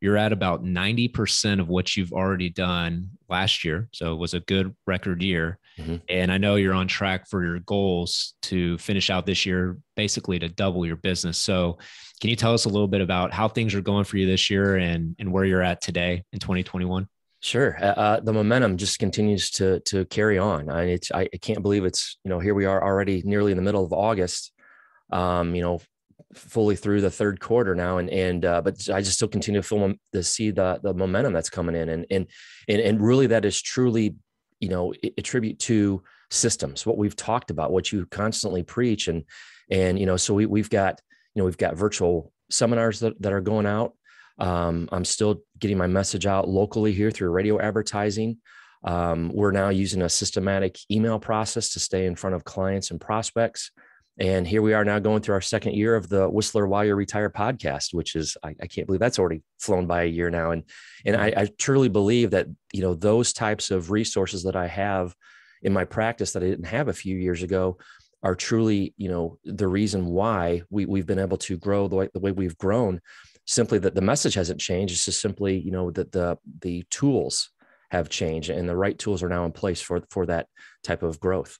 you're at about 90% of what you've already done last year. So it was a good record year. Mm-hmm. And I know you're on track for your goals to finish out this year, basically to double your business. So can you tell us a little bit about how things are going for you this year and, and where you're at today in 2021? Sure. Uh, uh, the momentum just continues to to carry on. I, it's, I can't believe it's, you know, here we are already nearly in the middle of August. Um, you know, fully through the third quarter now, and and uh, but I just still continue to feel to see the the momentum that's coming in, and and and and really that is truly, you know, attribute to systems what we've talked about, what you constantly preach, and and you know, so we we've got you know we've got virtual seminars that, that are going out. Um, I'm still getting my message out locally here through radio advertising. Um, we're now using a systematic email process to stay in front of clients and prospects. And here we are now going through our second year of the Whistler While You Retire podcast, which is I, I, can't believe that's already flown by a year now. And and I, I, truly believe that you know those types of resources that I have in my practice that I didn't have a few years ago are truly you know the reason why we we've been able to grow the way the way we've grown. Simply that the message hasn't changed. It's just simply you know that the the tools have changed and the right tools are now in place for for that type of growth.